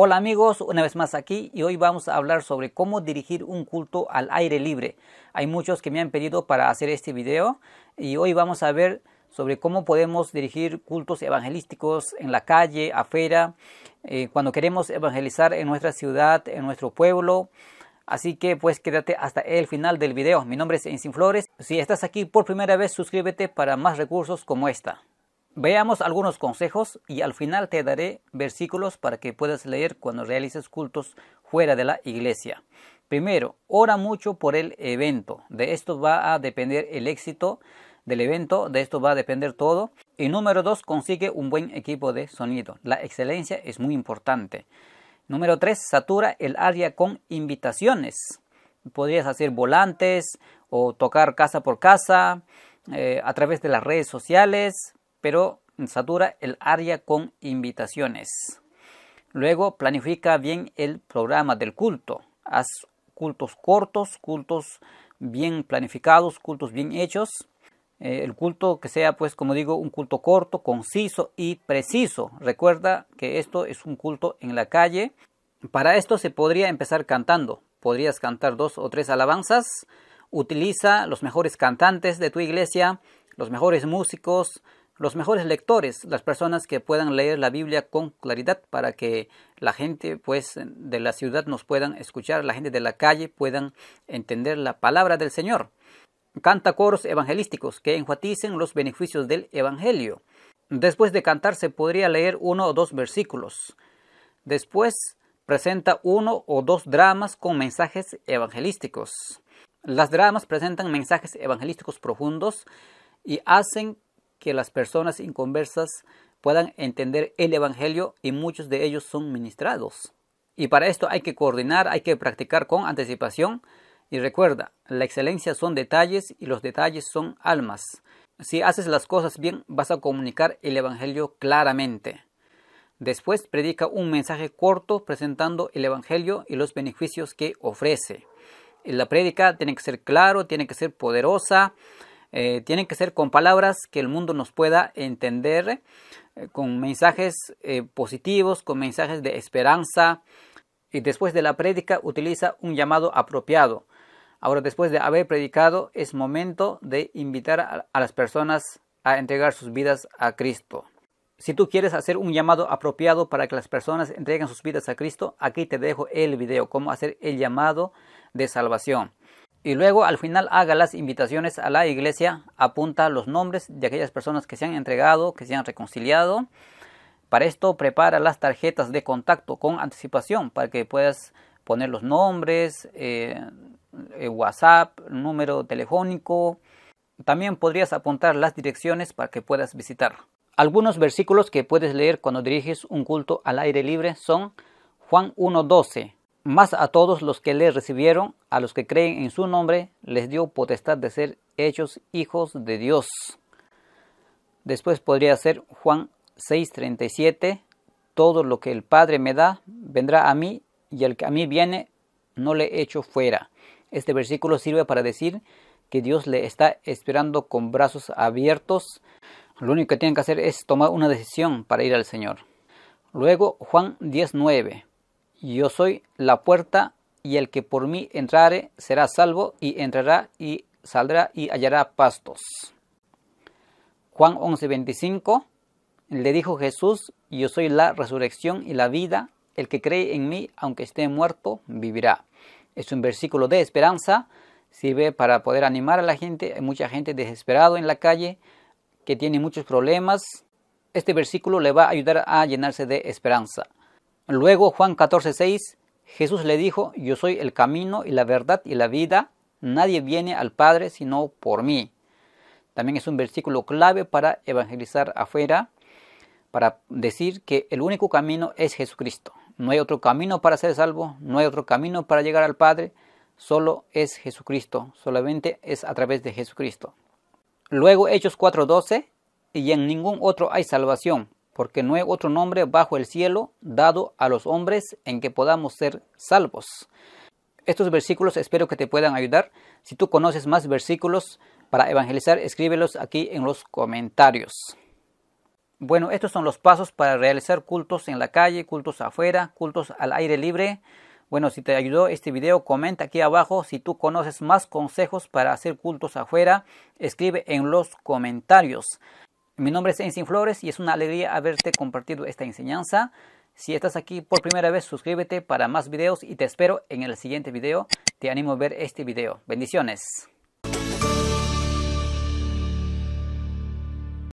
Hola amigos, una vez más aquí y hoy vamos a hablar sobre cómo dirigir un culto al aire libre. Hay muchos que me han pedido para hacer este video y hoy vamos a ver sobre cómo podemos dirigir cultos evangelísticos en la calle, afuera, eh, cuando queremos evangelizar en nuestra ciudad, en nuestro pueblo. Así que pues quédate hasta el final del video. Mi nombre es Ensin Flores. Si estás aquí por primera vez, suscríbete para más recursos como esta. Veamos algunos consejos y al final te daré versículos para que puedas leer cuando realices cultos fuera de la iglesia. Primero, ora mucho por el evento. De esto va a depender el éxito del evento, de esto va a depender todo. Y número dos, consigue un buen equipo de sonido. La excelencia es muy importante. Número tres, satura el área con invitaciones. Podrías hacer volantes o tocar casa por casa, eh, a través de las redes sociales, pero satura el área con invitaciones. Luego planifica bien el programa del culto. Haz cultos cortos, cultos bien planificados, cultos bien hechos. Eh, el culto que sea, pues, como digo, un culto corto, conciso y preciso. Recuerda que esto es un culto en la calle. Para esto se podría empezar cantando. Podrías cantar dos o tres alabanzas. Utiliza los mejores cantantes de tu iglesia, los mejores músicos, los mejores lectores, las personas que puedan leer la Biblia con claridad para que la gente pues de la ciudad nos puedan escuchar, la gente de la calle puedan entender la palabra del Señor. Canta coros evangelísticos que enfaticen los beneficios del Evangelio. Después de cantar se podría leer uno o dos versículos. Después presenta uno o dos dramas con mensajes evangelísticos. Las dramas presentan mensajes evangelísticos profundos y hacen que las personas inconversas puedan entender el Evangelio y muchos de ellos son ministrados. Y para esto hay que coordinar, hay que practicar con anticipación. Y recuerda, la excelencia son detalles y los detalles son almas. Si haces las cosas bien, vas a comunicar el Evangelio claramente. Después predica un mensaje corto presentando el Evangelio y los beneficios que ofrece. La prédica tiene que ser claro, tiene que ser poderosa, eh, tienen que ser con palabras que el mundo nos pueda entender, eh, con mensajes eh, positivos, con mensajes de esperanza. Y después de la prédica utiliza un llamado apropiado. Ahora, después de haber predicado, es momento de invitar a, a las personas a entregar sus vidas a Cristo. Si tú quieres hacer un llamado apropiado para que las personas entreguen sus vidas a Cristo, aquí te dejo el video, cómo hacer el llamado de salvación. Y luego al final haga las invitaciones a la iglesia, apunta los nombres de aquellas personas que se han entregado, que se han reconciliado. Para esto prepara las tarjetas de contacto con anticipación para que puedas poner los nombres, eh, eh, WhatsApp, número telefónico. También podrías apuntar las direcciones para que puedas visitar. Algunos versículos que puedes leer cuando diriges un culto al aire libre son Juan 1.12, mas a todos los que le recibieron, a los que creen en su nombre, les dio potestad de ser hechos hijos de Dios. Después podría ser Juan 6:37, todo lo que el Padre me da, vendrá a mí, y el que a mí viene, no le echo fuera. Este versículo sirve para decir que Dios le está esperando con brazos abiertos. Lo único que tienen que hacer es tomar una decisión para ir al Señor. Luego Juan 19. Yo soy la puerta y el que por mí entrare será salvo y entrará y saldrá y hallará pastos. Juan 11:25 le dijo Jesús, yo soy la resurrección y la vida, el que cree en mí, aunque esté muerto, vivirá. Es un versículo de esperanza, sirve para poder animar a la gente, hay mucha gente desesperada en la calle que tiene muchos problemas. Este versículo le va a ayudar a llenarse de esperanza. Luego Juan 14:6, Jesús le dijo, yo soy el camino y la verdad y la vida, nadie viene al Padre sino por mí. También es un versículo clave para evangelizar afuera, para decir que el único camino es Jesucristo. No hay otro camino para ser salvo, no hay otro camino para llegar al Padre, solo es Jesucristo, solamente es a través de Jesucristo. Luego Hechos 4:12, y en ningún otro hay salvación, porque no hay otro nombre bajo el cielo dado a los hombres en que podamos ser salvos. Estos versículos espero que te puedan ayudar. Si tú conoces más versículos para evangelizar, escríbelos aquí en los comentarios. Bueno, estos son los pasos para realizar cultos en la calle, cultos afuera, cultos al aire libre. Bueno, si te ayudó este video, comenta aquí abajo. Si tú conoces más consejos para hacer cultos afuera, escribe en los comentarios. Mi nombre es Ensin Flores y es una alegría haberte compartido esta enseñanza. Si estás aquí por primera vez, suscríbete para más videos y te espero en el siguiente video. Te animo a ver este video. Bendiciones.